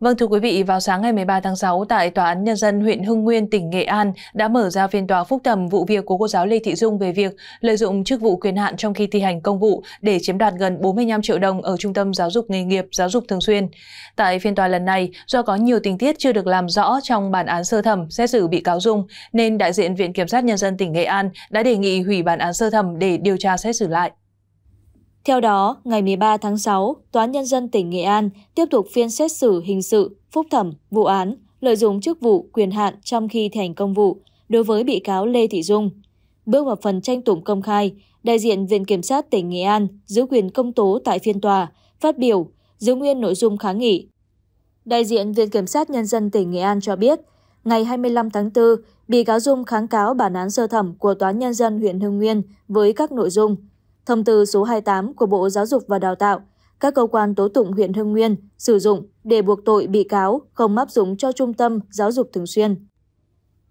Vâng thưa quý vị, vào sáng ngày 13 tháng 6 tại Tòa án Nhân dân huyện Hưng Nguyên, tỉnh Nghệ An đã mở ra phiên tòa phúc thẩm vụ việc của cô giáo Lê Thị Dung về việc lợi dụng chức vụ quyền hạn trong khi thi hành công vụ để chiếm đoạt gần 45 triệu đồng ở Trung tâm Giáo dục Nghề nghiệp Giáo dục Thường xuyên. Tại phiên tòa lần này, do có nhiều tình tiết chưa được làm rõ trong bản án sơ thẩm xét xử bị cáo Dung, nên đại diện Viện Kiểm sát Nhân dân tỉnh Nghệ An đã đề nghị hủy bản án sơ thẩm để điều tra xét xử lại. Theo đó, ngày 13 tháng 6, Tòa Nhân dân tỉnh Nghệ An tiếp tục phiên xét xử hình sự, phúc thẩm, vụ án, lợi dụng chức vụ, quyền hạn trong khi thi hành công vụ đối với bị cáo Lê Thị Dung. Bước vào phần tranh tụng công khai, đại diện Viện Kiểm sát tỉnh Nghệ An giữ quyền công tố tại phiên tòa, phát biểu, giữ nguyên nội dung kháng nghị. Đại diện Viện Kiểm sát Nhân dân tỉnh Nghệ An cho biết, ngày 25 tháng 4, bị cáo Dung kháng cáo bản án sơ thẩm của Tòa Nhân dân huyện Hưng Nguyên với các nội dung thông tư số 28 của Bộ Giáo dục và Đào tạo, các cơ quan tố tụng huyện Hưng Nguyên sử dụng để buộc tội bị cáo không áp dụng cho trung tâm giáo dục thường xuyên.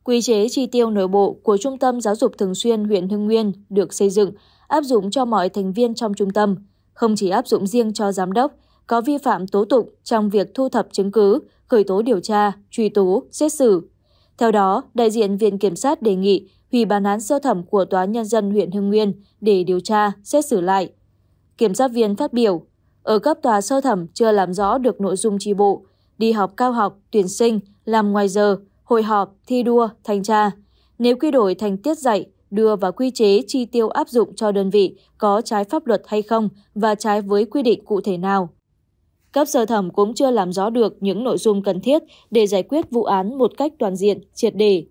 Quy chế chi tiêu nội bộ của Trung tâm Giáo dục Thường xuyên huyện Hưng Nguyên được xây dựng, áp dụng cho mọi thành viên trong trung tâm, không chỉ áp dụng riêng cho giám đốc, có vi phạm tố tụng trong việc thu thập chứng cứ, khởi tố điều tra, truy tố, xét xử. Theo đó, đại diện Viện Kiểm sát đề nghị hủy bản án sơ thẩm của Tòa Nhân dân huyện Hưng Nguyên để điều tra, xét xử lại. Kiểm sát viên phát biểu, ở cấp tòa sơ thẩm chưa làm rõ được nội dung chi bộ, đi học cao học, tuyển sinh, làm ngoài giờ, hội họp, thi đua, thanh tra. Nếu quy đổi thành tiết dạy, đưa vào quy chế chi tiêu áp dụng cho đơn vị có trái pháp luật hay không và trái với quy định cụ thể nào. Cấp sơ thẩm cũng chưa làm rõ được những nội dung cần thiết để giải quyết vụ án một cách toàn diện, triệt đề,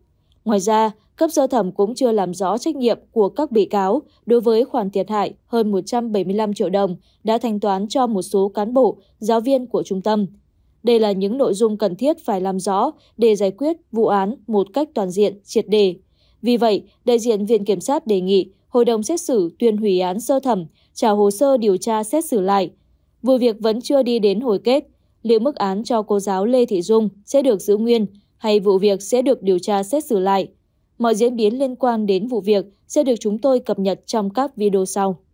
Ngoài ra, cấp sơ thẩm cũng chưa làm rõ trách nhiệm của các bị cáo đối với khoản thiệt hại hơn 175 triệu đồng đã thanh toán cho một số cán bộ, giáo viên của trung tâm. Đây là những nội dung cần thiết phải làm rõ để giải quyết vụ án một cách toàn diện, triệt đề. Vì vậy, đại diện Viện Kiểm sát đề nghị Hội đồng xét xử tuyên hủy án sơ thẩm, trả hồ sơ điều tra xét xử lại. Vụ việc vẫn chưa đi đến hồi kết, liệu mức án cho cô giáo Lê Thị Dung sẽ được giữ nguyên – hay vụ việc sẽ được điều tra xét xử lại. Mọi diễn biến liên quan đến vụ việc sẽ được chúng tôi cập nhật trong các video sau.